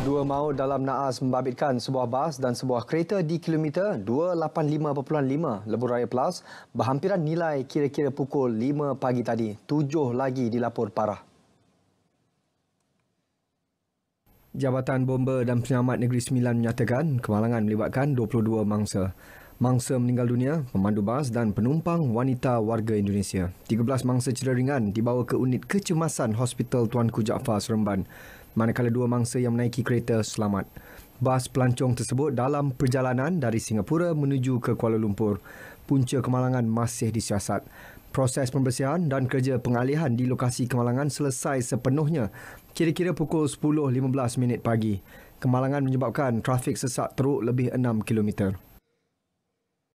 Dua maut dalam naas membabitkan sebuah bas dan sebuah kereta di kilometer 285.5 Lebuh Raya Plus berhampiran nilai kira-kira pukul 5 pagi tadi. Tujuh lagi dilapor parah. Jabatan Bomba dan Penyelamat Negeri Sembilan menyatakan kemalangan melibatkan 22 mangsa. Mangsa meninggal dunia, pemandu bas dan penumpang wanita warga Indonesia. 13 mangsa cedera ringan dibawa ke unit kecemasan Hospital Tuanku Jaafar Seremban manakala dua mangsa yang menaiki kereta selamat. Bas pelancong tersebut dalam perjalanan dari Singapura menuju ke Kuala Lumpur. Punca kemalangan masih disiasat. Proses pembersihan dan kerja pengalihan di lokasi kemalangan selesai sepenuhnya kira-kira pukul 10.15 pagi. Kemalangan menyebabkan trafik sesak teruk lebih 6 kilometer.